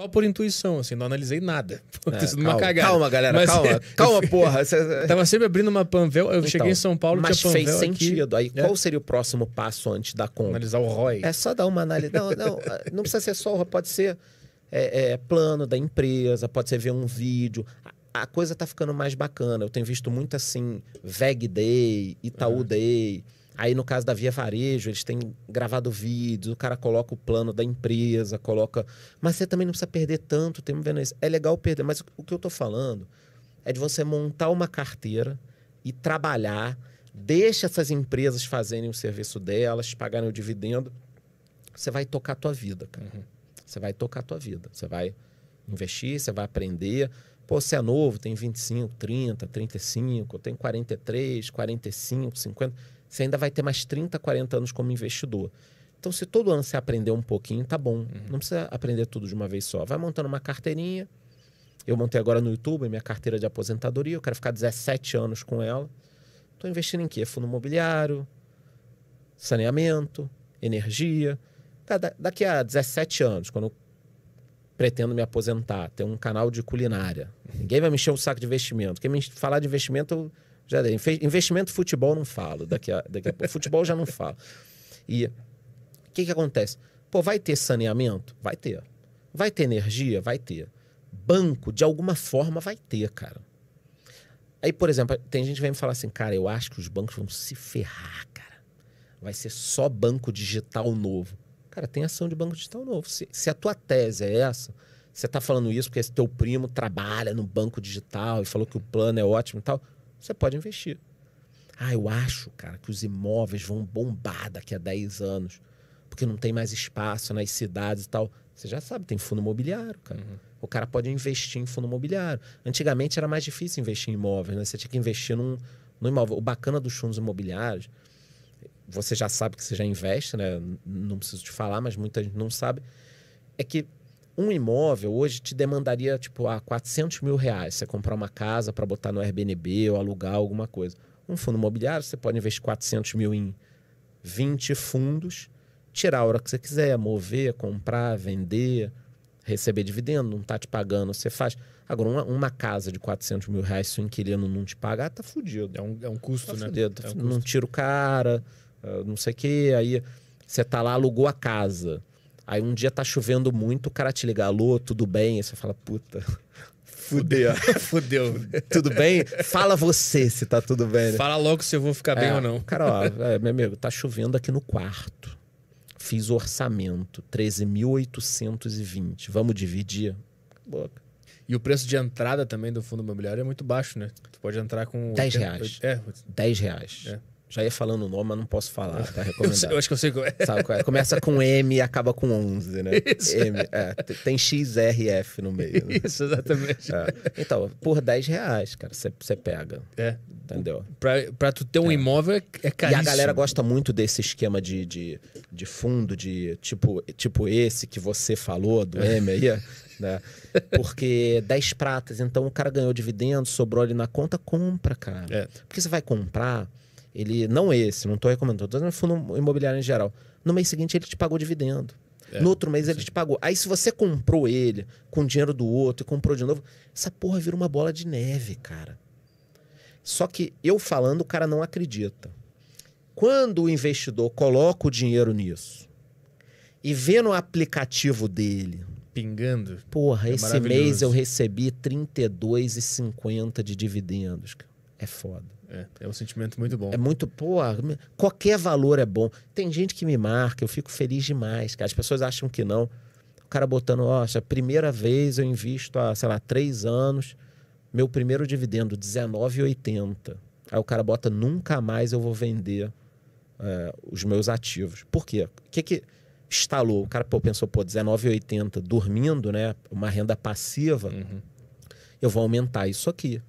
Só por intuição, assim, não analisei nada. É, calma, calma, galera, mas, calma. calma, porra. tava sempre abrindo uma Panvel, eu então, cheguei em São Paulo, e tinha Panvel fez sentido. Aqui. Aí, é. qual seria o próximo passo antes da conta? Analisar o ROI. É só dar uma análise. Não, não, ah, não precisa ser só o ROI, pode ser é, é, plano da empresa, pode ser ver um vídeo. A, a coisa tá ficando mais bacana. Eu tenho visto muito, assim, Veg Day, Itaú uhum. Day Aí, no caso da Via Varejo, eles têm gravado vídeos, o cara coloca o plano da empresa, coloca. Mas você também não precisa perder tanto tempo vendo isso. É legal perder, mas o que eu estou falando é de você montar uma carteira e trabalhar, deixa essas empresas fazerem o serviço delas, pagarem o dividendo. Você vai tocar a tua vida, cara. Uhum. Você vai tocar a tua vida. Você vai investir, você vai aprender. Pô, você é novo, tem 25, 30, 35, eu tenho 43, 45, 50 você ainda vai ter mais 30, 40 anos como investidor. Então, se todo ano você aprender um pouquinho, tá bom. Uhum. Não precisa aprender tudo de uma vez só. Vai montando uma carteirinha. Eu montei agora no YouTube minha carteira de aposentadoria. Eu quero ficar 17 anos com ela. Estou investindo em quê? Fundo imobiliário, saneamento, energia. Tá, da, daqui a 17 anos, quando eu pretendo me aposentar, ter um canal de culinária. Ninguém vai me encher o saco de investimento. Quem me falar de investimento, eu já, investimento futebol não falo, daqui a, daqui a pouco. Futebol já não falo. E o que, que acontece? Pô, vai ter saneamento? Vai ter. Vai ter energia? Vai ter. Banco, de alguma forma, vai ter, cara. Aí, por exemplo, tem gente que vem me falar assim, cara, eu acho que os bancos vão se ferrar, cara. Vai ser só banco digital novo. Cara, tem ação de banco digital novo. Se, se a tua tese é essa, você está falando isso porque esse teu primo trabalha no banco digital e falou que o plano é ótimo e tal você pode investir. Ah, eu acho, cara, que os imóveis vão bombar daqui a 10 anos, porque não tem mais espaço nas cidades e tal. Você já sabe, tem fundo imobiliário, cara. Uhum. O cara pode investir em fundo imobiliário. Antigamente era mais difícil investir em imóveis, né? Você tinha que investir num, num imóvel. O bacana dos fundos imobiliários, você já sabe que você já investe, né? Não preciso te falar, mas muita gente não sabe, é que um imóvel hoje te demandaria, tipo, a 400 mil reais. Você comprar uma casa para botar no Airbnb ou alugar alguma coisa. Um fundo imobiliário, você pode investir 400 mil em 20 fundos, tirar a hora que você quiser, mover, comprar, vender, receber dividendo, não tá te pagando, você faz. Agora, uma, uma casa de 400 mil reais, se o inquilino não te pagar, tá fudido. É um, é um custo, tá né? Fudido. É tá um custo. Não tira o cara, ah, não sei o Aí você tá lá, alugou a casa Aí um dia tá chovendo muito, o cara te liga, alô, tudo bem? Aí você fala, puta, Fudeu. Fudeu. tudo bem? Fala você se tá tudo bem. Né? Fala logo se eu vou ficar é, bem ou não. Cara, ó, é, meu amigo, tá chovendo aqui no quarto. Fiz orçamento, 13.820. Vamos dividir? Boa. E o preço de entrada também do fundo imobiliário é muito baixo, né? Tu pode entrar com... 10 reais. É. 10 reais. É. Já ia falando o nome, mas não posso falar, tá recomendado. eu, eu, acho que eu sei qual é. Sabe qual é? Começa com M e acaba com 11, né? Isso. M, é, tem XRF no meio. Né? Isso, exatamente. É. Então, por 10 reais, cara, você pega. É. Entendeu? Pra, pra tu ter um é. imóvel é caríssimo. É e a galera gosta muito desse esquema de, de, de fundo, de tipo, tipo esse que você falou, do é. M aí. Né? Porque 10 pratas, então o cara ganhou dividendo, sobrou ali na conta, compra, cara. É. Porque você vai comprar ele não esse, não estou recomendando, estou dizendo fundo imobiliário em geral. No mês seguinte ele te pagou dividendo. É, no outro mês sim. ele te pagou. Aí se você comprou ele com dinheiro do outro e comprou de novo, essa porra vira uma bola de neve, cara. Só que eu falando, o cara não acredita. Quando o investidor coloca o dinheiro nisso e vê no aplicativo dele pingando. Porra, é esse mês eu recebi 32,50 de dividendos, cara é foda. É, é um sentimento muito bom. É muito, pô, qualquer valor é bom. Tem gente que me marca, eu fico feliz demais, cara. As pessoas acham que não. O cara botando, ó, oh, primeira vez eu invisto há, sei lá, três anos, meu primeiro dividendo, R$19,80. Aí o cara bota, nunca mais eu vou vender é, os meus ativos. Por quê? O que que instalou? O cara pô, pensou, pô, R$19,80 dormindo, né? Uma renda passiva. Uhum. Eu vou aumentar isso aqui.